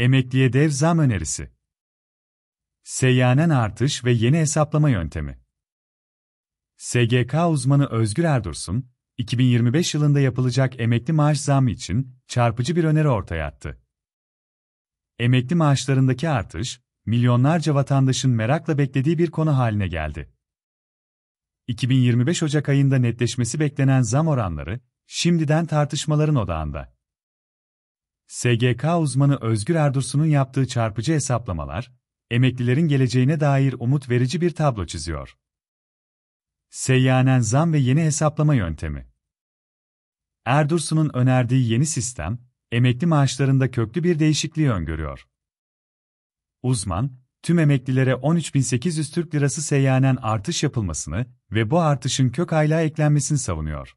Emekliye dev zam önerisi. Seyyanen artış ve yeni hesaplama yöntemi. SGK uzmanı Özgür Erdursun, 2025 yılında yapılacak emekli maaş zammı için çarpıcı bir öneri ortaya attı. Emekli maaşlarındaki artış, milyonlarca vatandaşın merakla beklediği bir konu haline geldi. 2025 Ocak ayında netleşmesi beklenen zam oranları şimdiden tartışmaların odağında. SGK uzmanı Özgür Erdursun'un yaptığı çarpıcı hesaplamalar, emeklilerin geleceğine dair umut verici bir tablo çiziyor. Seyyanen zam ve yeni hesaplama yöntemi Erdursun'un önerdiği yeni sistem, emekli maaşlarında köklü bir değişikliği öngörüyor. Uzman, tüm emeklilere 13.800 Türk Lirası seyyanen artış yapılmasını ve bu artışın kök aylığa eklenmesini savunuyor.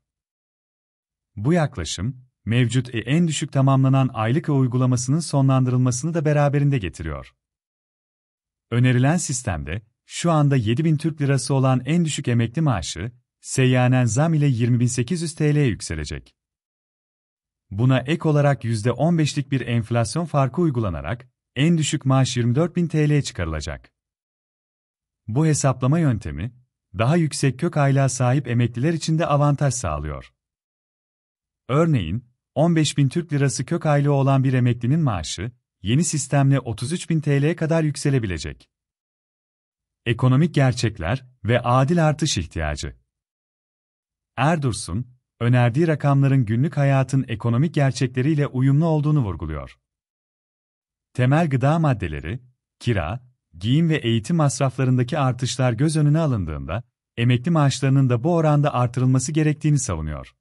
Bu yaklaşım, mevcut e en düşük tamamlanan aylık e uygulamasının sonlandırılmasını da beraberinde getiriyor. Önerilen sistemde, şu anda 7000 Türk Lirası olan en düşük emekli maaşı, seyyanen zam ile 20.800 TL'ye yükselecek. Buna ek olarak %15'lik bir enflasyon farkı uygulanarak, en düşük maaş 24.000 TL'ye çıkarılacak. Bu hesaplama yöntemi, daha yüksek kök aylığa sahip emekliler için de avantaj sağlıyor. Örneğin, 15 bin Türk lirası kök aile olan bir emeklinin maaşı, yeni sistemle 33 bin TL'ye kadar yükselebilecek. Ekonomik gerçekler ve adil artış ihtiyacı. Erdursun, önerdiği rakamların günlük hayatın ekonomik gerçekleriyle uyumlu olduğunu vurguluyor. Temel gıda maddeleri, kira, giyim ve eğitim masraflarındaki artışlar göz önüne alındığında, emekli maaşlarının da bu oranda artırılması gerektiğini savunuyor.